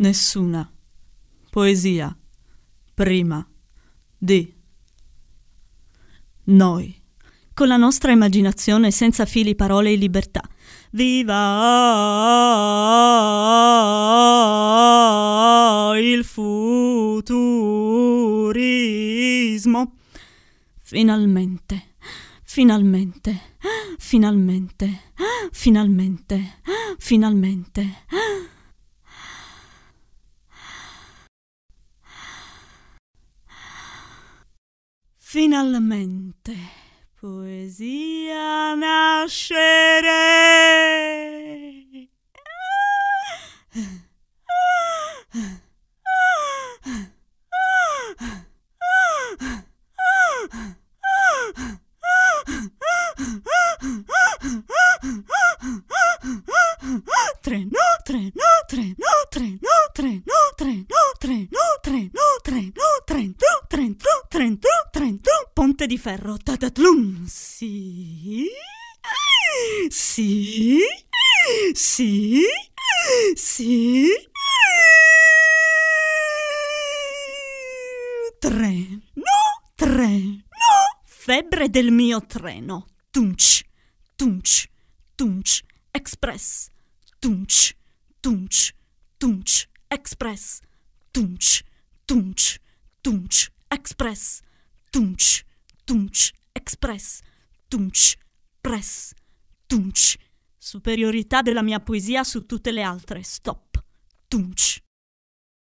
Nessuna. Poesia. Prima. Di. Noi. Con la nostra immaginazione senza fili, parole e libertà. Viva il futurismo. Finalmente. Finalmente. Finalmente. Finalmente. Finalmente Finalmente poesia nascere. Treno, treno, treno, treno, treno, treno, treno, treno, treno, treno, treno, Trentù, Trentù, Trentù, Ponte di Ferro, tatatlum, sì, sì, sì, sì, treno, treno, febbre del mio treno, tunch, tunch, tunch, express, tunch, tunch, tunch, express, tunch, tunch. tunch. Express, Tunch, Tunch, Express, Tunch, Press, Tunch. Superiorità della mia poesia su tutte le altre. Stop. Tunch.